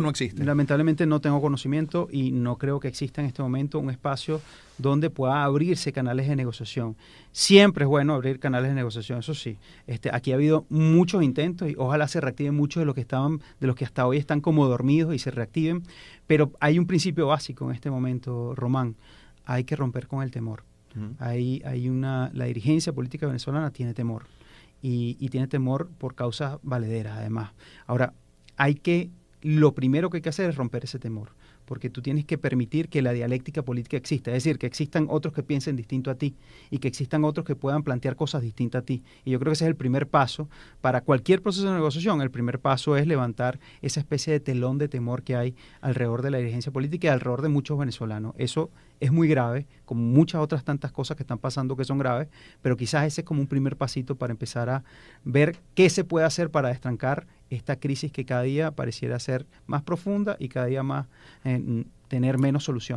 no existe. Lamentablemente no tengo conocimiento y no creo que exista en este momento un espacio donde pueda abrirse canales de negociación. Siempre es bueno abrir canales de negociación, eso sí. Este, aquí ha habido muchos intentos y ojalá se reactiven muchos de los que estaban, de los que hasta hoy están como dormidos y se reactiven. Pero hay un principio básico en este momento, Román. Hay que romper con el temor. hay, una, la dirigencia política venezolana tiene temor. Y, y tiene temor por causas valederas, además. Ahora, hay que lo primero que hay que hacer es romper ese temor, porque tú tienes que permitir que la dialéctica política exista, es decir, que existan otros que piensen distinto a ti y que existan otros que puedan plantear cosas distintas a ti. Y yo creo que ese es el primer paso para cualquier proceso de negociación. El primer paso es levantar esa especie de telón de temor que hay alrededor de la dirigencia política y alrededor de muchos venezolanos. Eso es muy grave, como muchas otras tantas cosas que están pasando que son graves, pero quizás ese es como un primer pasito para empezar a ver qué se puede hacer para destrancar esta crisis que cada día pareciera ser más profunda y cada día más eh, tener menos solución.